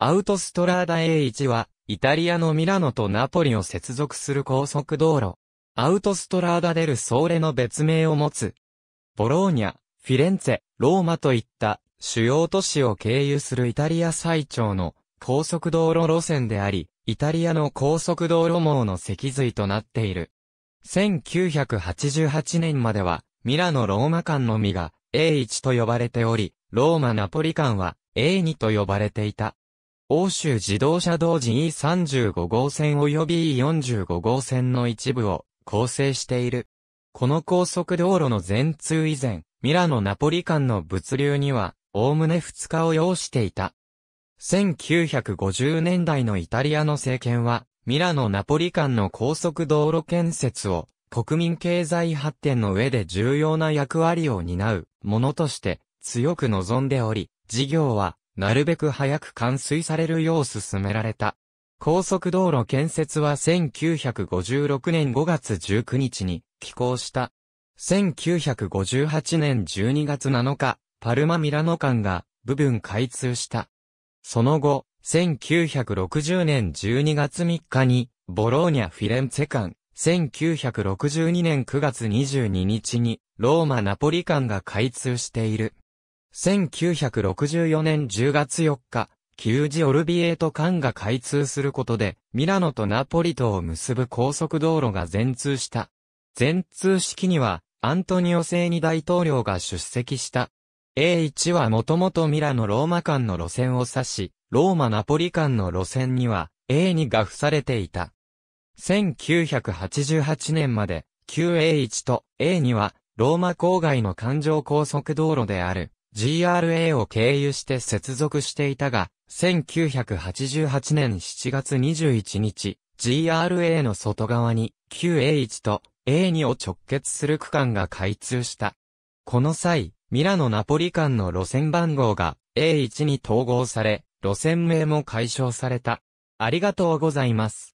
アウトストラーダ A1 は、イタリアのミラノとナポリを接続する高速道路。アウトストラーダデルソーレの別名を持つ。ボローニャ、フィレンツェ、ローマといった主要都市を経由するイタリア最長の高速道路路線であり、イタリアの高速道路網の脊髄となっている。1988年までは、ミラノ・ローマ間のみが A1 と呼ばれており、ローマ・ナポリ間は A2 と呼ばれていた。欧州自動車道時 e 3 5号線及び E45 号線の一部を構成している。この高速道路の全通以前、ミラノナポリ間の物流には、おおむね2日を要していた。1950年代のイタリアの政権は、ミラノナポリ間の高速道路建設を国民経済発展の上で重要な役割を担うものとして強く望んでおり、事業はなるべく早く完遂されるよう進められた。高速道路建設は1956年5月19日に起工した。1958年12月7日、パルマ・ミラノ間が部分開通した。その後、1960年12月3日に、ボローニャ・フィレンツェ間、1962年9月22日に、ローマ・ナポリ間が開通している。1964年10月4日、旧ジオルビエート艦が開通することで、ミラノとナポリとを結ぶ高速道路が全通した。全通式には、アントニオ聖ニ大統領が出席した。A1 はもともとミラノローマ間の路線を指し、ローマナポリ間の路線には A2 が付されていた。1988年まで、旧 A1 と A2 は、ローマ郊外の環状高速道路である。GRA を経由して接続していたが、1988年7月21日、GRA の外側に QA1 と A2 を直結する区間が開通した。この際、ミラノナポリ間の路線番号が A1 に統合され、路線名も解消された。ありがとうございます。